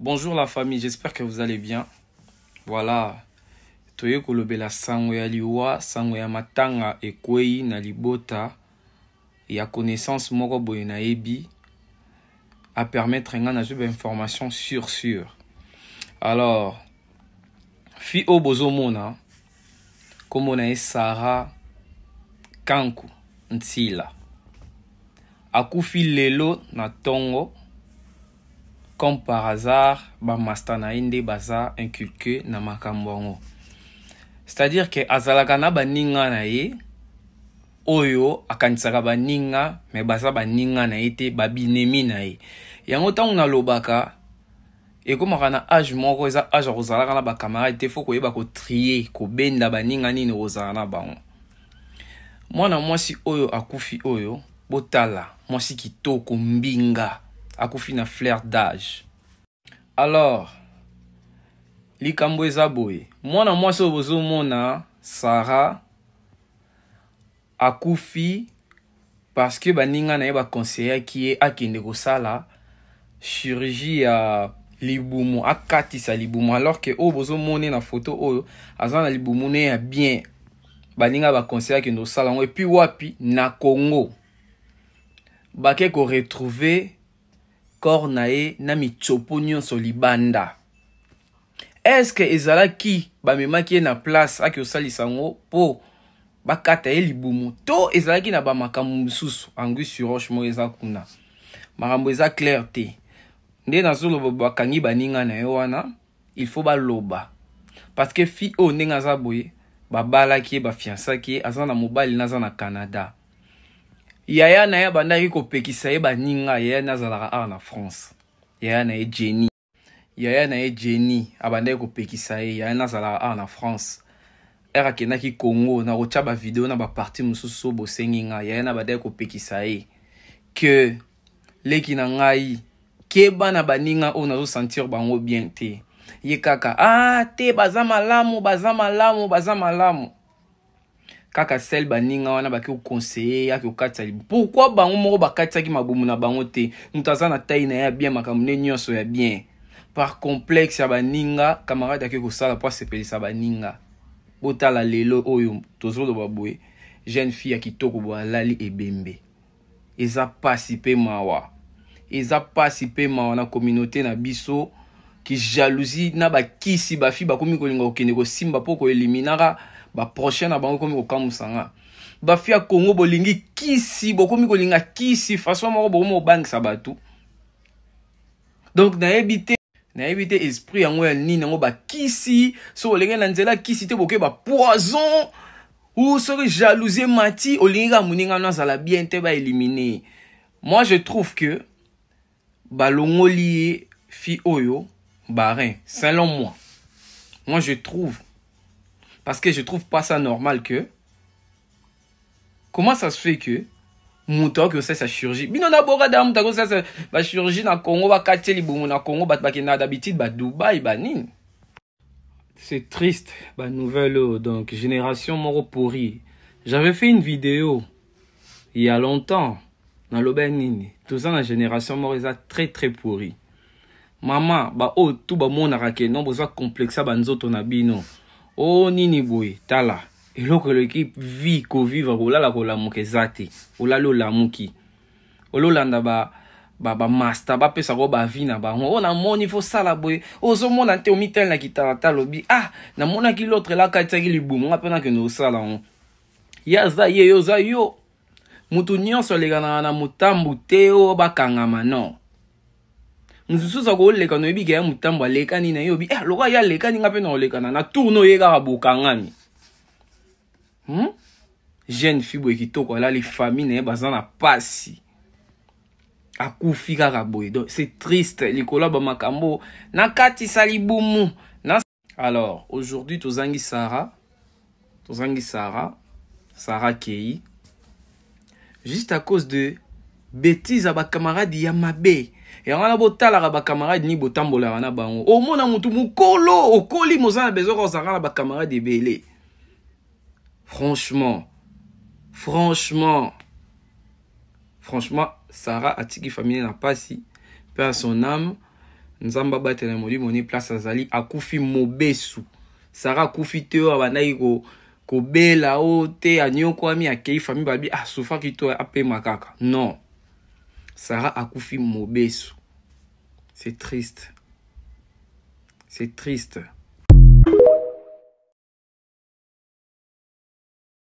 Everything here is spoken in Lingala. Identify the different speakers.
Speaker 1: Bonjour la famille, j'espère que vous allez bien. Voilà. Toye kolobela sangwe ya liwa, sangwe ya matanga ekweyi na libota ya connaissance moko na à permettre nga na information sur sur. Alors, fi o bozomona komona e Kanku Ntila. Akufi lelo na tongo comme par hasard bamasta na ye nde baza inculque na makambo yango c'est-à-dire ke azalaka na baninga na ye oyo akanisaka baninga me baza baninga na ye te babinemi na ye yango ntango nalobaka ekomaka na age moko eza age ya kozalaka na bakamarade te fo koyeba kotrie kobenda baninga nini kozala na bango mwana mwasi oyo akufi oyo botala mwasi kitoko mbinga akufi na flair d'age alors likambo eza boye mwana mwasi oyo bozomona sara akufi parce que baninga na ye bakonseyaki ye akende kosala chirurgie ya libumu akatisa libumu alors ke oyo bozomona na foto oyo aza na libumu ne ya bien baninga bakonseye akende kosala yango epui wapi na congo bake koretrouve corps na ye na mitsopo nyonso libanda eske ezalaki bamemaki ye na place aki kosalisa yango mpo bakata ye libumu to ezalaki na bamakambo mosusu angui suroche moko eza kuna makambo eza claire te nde nazoloba bakangi baninga na ye wana il faut baloba parce que fi oyo ndenge aza boye babalaki ye bafiansaki ye aza na mobali na aza na canada yaya na ye abandaki kopekisa ye baninga yaya nazalaka awa na france yaya na ye jenny yaya na ye jenny abandaki kopekisa ye yaya nazalaka awa na france ere akendaki congo na kotya bavideo na baparti mosusu oyo bosengi nga yaya na abandaki kopekisa ye ke leki na ngai keba na baninga oyo nazosentir bango bien te ye kaka a ah, te baza malamu baza malamu baza malamu kaka sele baninga wana baki kokonseye yaki kokatisa libu pourkui bango moko bakatisaki mabumu na bango te moto aza na tai na ye ya bien makambo nde nyonso ya bien par complexe ya baninga camarade yaki kosala mpo asepelisa baninga botala lelo oyo tozoloba boye jeune fille ya kitoko boye alali ebembe eza pasi mpe mawa eza pasi mpe mawa na kominauté na biso ki jalousie na bakisi bafi bakomi kolinga kokende kosimba mpo koeliminaka baprochain na bango okomi kokamwisa nga bafi ya kongo bolingi kisi bokomi kolinga kisi façon moko bokomi kobangisa bato donk nayebi te nayebi te esprit yango ya nini yango bakisi so olingi na nzela kisi te bokoki bapoison ou soki jalousie emati olingi kaka moninga wana azala bien te baelimine moi je trouve que balongoli ye fi oyo barin selon moi moi je trouve Parce que je trouve pas ça normal que. Comment ça se fait que. moto ayeke osesa chirurgie bino na borada moto ayeke osesa bachirurgie na congo bakati libumu na congo bato bakendaka d'habitude badubai banini c'est triste banouvelle oyo oh. donc génération moko pourri j'avais fait une vidéo il y a longtemps naloba ya nini toza na génération moko eza très très pourri mama baoyo oh, tu bamonaka ke non bozwa complexe ya banzoto na bino o nini boye tala eloko eleki vi kovivre kolala kolamuka eza te olali olamuki ololanda ba bamasta ba bapesako bavi na bango oyo oh, namoni fosala boye ozomona te omitalelaki talata lobi ah namonaki lotre lakatisaki libumu nga mpena kende osala yango ye aza ye yo oza yo motu nyonso alekanaka na motambu te oyo bakangama non mosusu oza kooleka na oyebi ke ya motambo alekani na ye obi eh, lokola ye alekani nga mpe na kolekana na tourne oye kaka bokangami hmm? jeune fi boye kitoko alali fami na ye baza na pasi akufi kaka boye donc c'est triste likolo ya bamakambo nakatisa e libumu na... alors aujourd'hui tozangi sara tozangi sara sara kei juste à cause de betise ya bakamaradi ya mabe yango wana botalaka bakamaradi nini botambolaka na bango omona motu mokolo okoli moza na bezoka ozalaka na bakamaradi ebele franchement franchement franchement sara atiki famille na mpasi mpe a son âme nzambe abatela molimo ne place azali akufi mobesu sara akufi te oyo abandaki kobela ko oyo te aniokwami akei famille babi asufaki to apema kaka non Sarah akufi mobesu. C'est triste. C'est triste.